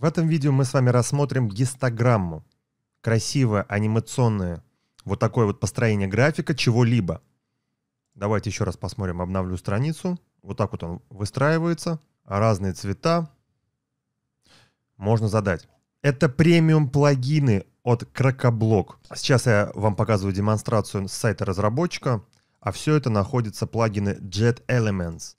В этом видео мы с вами рассмотрим гистограмму. Красивое анимационное вот такое вот построение графика чего-либо. Давайте еще раз посмотрим, обновлю страницу. Вот так вот он выстраивается. Разные цвета можно задать. Это премиум плагины от Кракоблок. Сейчас я вам показываю демонстрацию с сайта разработчика, а все это находится плагины Jet Elements.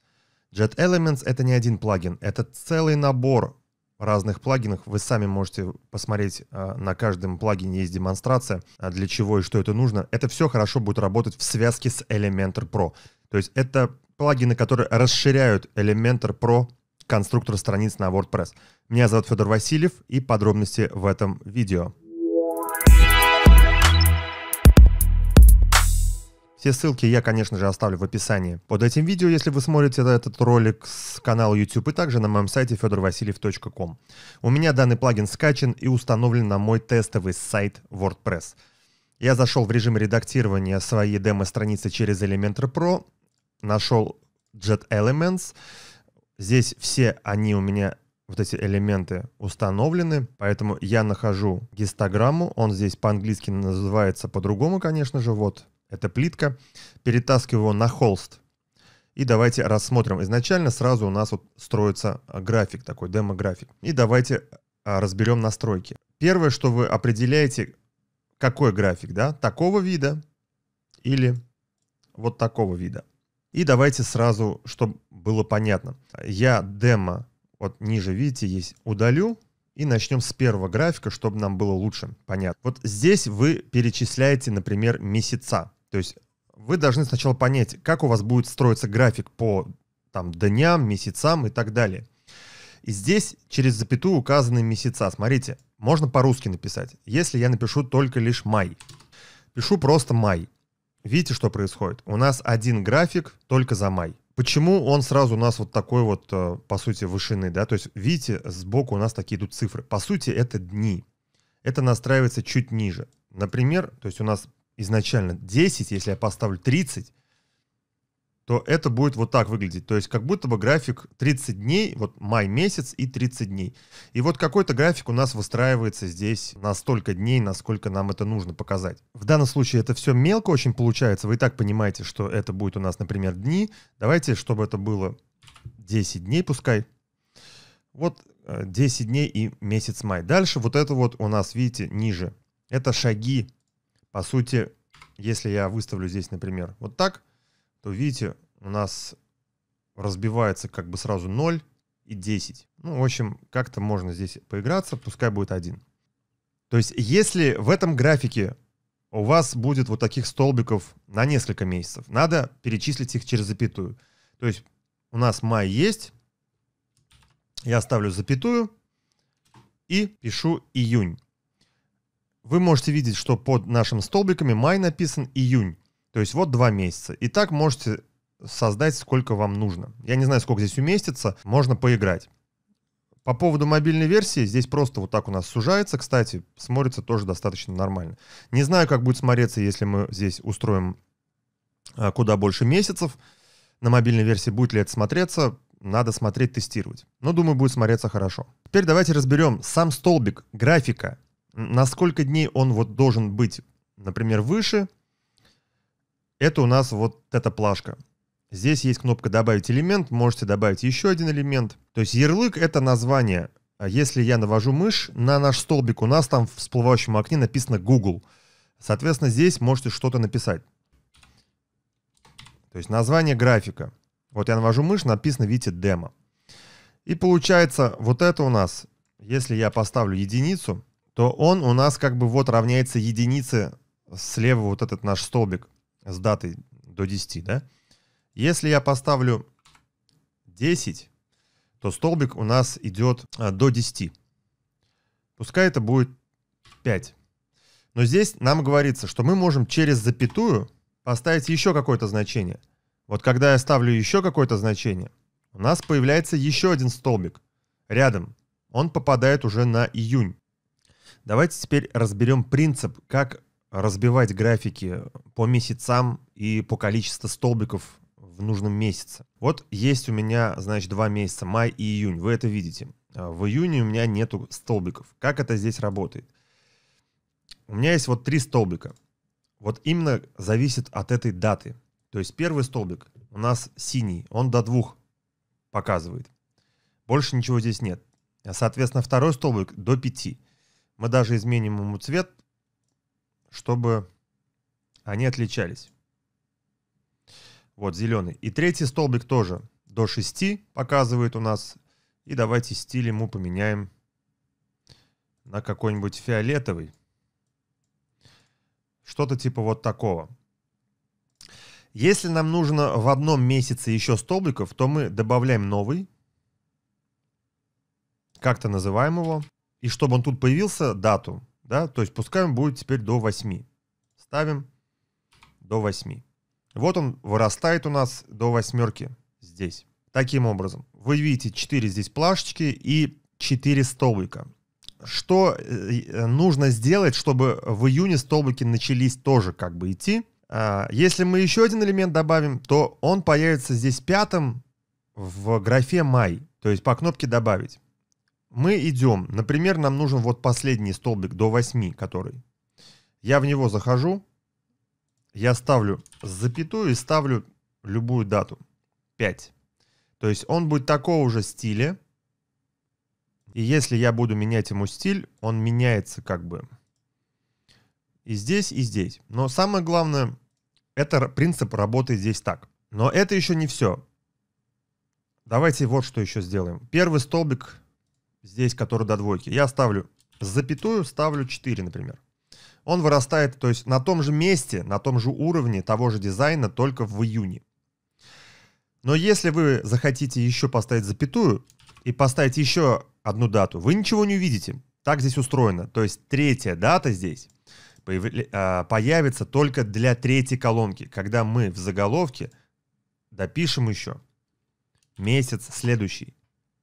Jet Elements это не один плагин, это целый набор разных плагинах. Вы сами можете посмотреть, э, на каждом плагине есть демонстрация, э, для чего и что это нужно. Это все хорошо будет работать в связке с Elementor Pro. То есть это плагины, которые расширяют Elementor Pro конструктор страниц на WordPress. Меня зовут Федор Васильев и подробности в этом видео. Все ссылки я, конечно же, оставлю в описании. Под этим видео, если вы смотрите этот ролик с канала YouTube и также на моем сайте fedorvasильев.com. У меня данный плагин скачан и установлен на мой тестовый сайт WordPress. Я зашел в режим редактирования своей демо-страницы через Elementor Pro, нашел Jet Elements. Здесь все они у меня вот эти элементы установлены, поэтому я нахожу гистограмму, он здесь по-английски называется по-другому, конечно же, вот это плитка. Перетаскиваю его на холст. И давайте рассмотрим. Изначально сразу у нас вот строится график такой, демо-график. И давайте а, разберем настройки. Первое, что вы определяете, какой график, да, такого вида или вот такого вида. И давайте сразу, чтобы было понятно. Я демо, вот ниже, видите, есть, удалю. И начнем с первого графика, чтобы нам было лучше понятно. Вот здесь вы перечисляете, например, месяца. То есть вы должны сначала понять, как у вас будет строиться график по там, дням, месяцам и так далее. И здесь через запятую указаны месяца. Смотрите, можно по-русски написать. Если я напишу только лишь май, пишу просто май. Видите, что происходит? У нас один график только за май. Почему он сразу у нас вот такой вот, э, по сути, вышины, да? То есть, видите, сбоку у нас такие тут цифры. По сути, это дни. Это настраивается чуть ниже. Например, то есть у нас изначально 10, если я поставлю 30, то это будет вот так выглядеть. То есть как будто бы график 30 дней, вот май месяц и 30 дней. И вот какой-то график у нас выстраивается здесь на столько дней, насколько нам это нужно показать. В данном случае это все мелко очень получается. Вы и так понимаете, что это будет у нас, например, дни. Давайте, чтобы это было 10 дней пускай. Вот 10 э, дней и месяц май. Дальше вот это вот у нас, видите, ниже. Это шаги по сути, если я выставлю здесь, например, вот так, то видите, у нас разбивается как бы сразу 0 и 10. Ну, в общем, как-то можно здесь поиграться, пускай будет 1. То есть, если в этом графике у вас будет вот таких столбиков на несколько месяцев, надо перечислить их через запятую. То есть, у нас май есть, я ставлю запятую и пишу июнь. Вы можете видеть, что под нашими столбиками май написан июнь. То есть вот два месяца. И так можете создать сколько вам нужно. Я не знаю, сколько здесь уместится, можно поиграть. По поводу мобильной версии, здесь просто вот так у нас сужается, кстати, смотрится тоже достаточно нормально. Не знаю, как будет смотреться, если мы здесь устроим а, куда больше месяцев. На мобильной версии будет ли это смотреться, надо смотреть, тестировать. Но думаю, будет смотреться хорошо. Теперь давайте разберем сам столбик, графика на сколько дней он вот должен быть, например, выше, это у нас вот эта плашка. Здесь есть кнопка «Добавить элемент», можете добавить еще один элемент. То есть ярлык — это название. А если я навожу мышь на наш столбик, у нас там в всплывающем окне написано Google. Соответственно, здесь можете что-то написать. То есть название графика. Вот я навожу мышь, написано, видите, демо. И получается, вот это у нас, если я поставлю единицу, то он у нас как бы вот равняется единице слева вот этот наш столбик с датой до 10, да? Если я поставлю 10, то столбик у нас идет а, до 10. Пускай это будет 5. Но здесь нам говорится, что мы можем через запятую поставить еще какое-то значение. Вот когда я ставлю еще какое-то значение, у нас появляется еще один столбик рядом. Он попадает уже на июнь. Давайте теперь разберем принцип, как разбивать графики по месяцам и по количеству столбиков в нужном месяце. Вот есть у меня, значит, два месяца, май и июнь, вы это видите. А, в июне у меня нету столбиков. Как это здесь работает? У меня есть вот три столбика. Вот именно зависит от этой даты. То есть первый столбик у нас синий, он до двух показывает. Больше ничего здесь нет. Соответственно, второй столбик до пяти. Мы даже изменим ему цвет, чтобы они отличались. Вот зеленый. И третий столбик тоже до 6 показывает у нас. И давайте стиль ему поменяем на какой-нибудь фиолетовый. Что-то типа вот такого. Если нам нужно в одном месяце еще столбиков, то мы добавляем новый. Как-то называем его. И чтобы он тут появился, дату, да, то есть пускай он будет теперь до 8. Ставим до 8. Вот он вырастает у нас до восьмерки здесь. Таким образом, вы видите 4 здесь плашечки и 4 столбика. Что э, э, нужно сделать, чтобы в июне столбики начались тоже как бы идти? А, если мы еще один элемент добавим, то он появится здесь пятым в графе «Май», то есть по кнопке «Добавить» мы идем, например, нам нужен вот последний столбик до 8, который. Я в него захожу, я ставлю запятую и ставлю любую дату. 5. То есть он будет такого же стиля. И если я буду менять ему стиль, он меняется как бы и здесь, и здесь. Но самое главное, это принцип работы здесь так. Но это еще не все. Давайте вот что еще сделаем. Первый столбик здесь, который до двойки, я ставлю запятую, ставлю 4, например. Он вырастает, то есть на том же месте, на том же уровне того же дизайна, только в июне. Но если вы захотите еще поставить запятую и поставить еще одну дату, вы ничего не увидите. Так здесь устроено. То есть третья дата здесь а, появится только для третьей колонки, когда мы в заголовке допишем еще месяц следующий.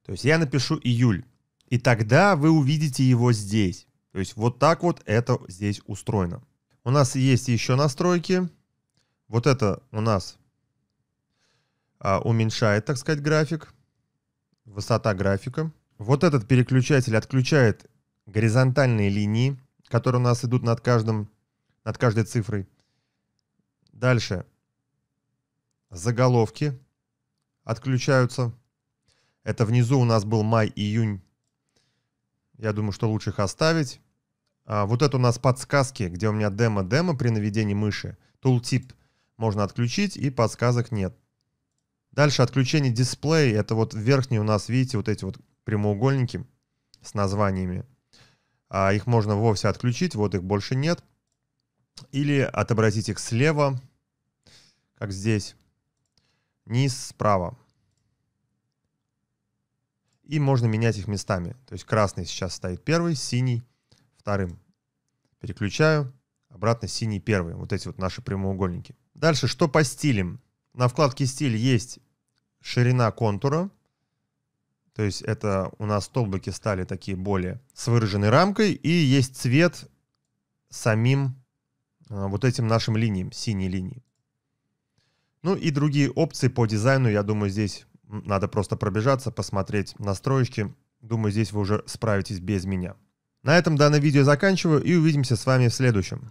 То есть я напишу июль. И тогда вы увидите его здесь. То есть вот так вот это здесь устроено. У нас есть еще настройки. Вот это у нас а, уменьшает, так сказать, график. Высота графика. Вот этот переключатель отключает горизонтальные линии, которые у нас идут над, каждым, над каждой цифрой. Дальше заголовки отключаются. Это внизу у нас был май, июнь, я думаю, что лучше их оставить. А, вот это у нас подсказки, где у меня демо-демо при наведении мыши. Tooltip можно отключить, и подсказок нет. Дальше отключение дисплея. Это вот верхние у нас, видите, вот эти вот прямоугольники с названиями. А их можно вовсе отключить, вот их больше нет. Или отобразить их слева, как здесь, низ справа и можно менять их местами. То есть красный сейчас стоит первый, синий вторым. Переключаю, обратно синий первый. Вот эти вот наши прямоугольники. Дальше, что по стилям? На вкладке стиль есть ширина контура, то есть это у нас столбики стали такие более с выраженной рамкой, и есть цвет самим э, вот этим нашим линиям, синей линии. Ну и другие опции по дизайну, я думаю, здесь надо просто пробежаться, посмотреть настроечки. Думаю, здесь вы уже справитесь без меня. На этом данное видео заканчиваю и увидимся с вами в следующем.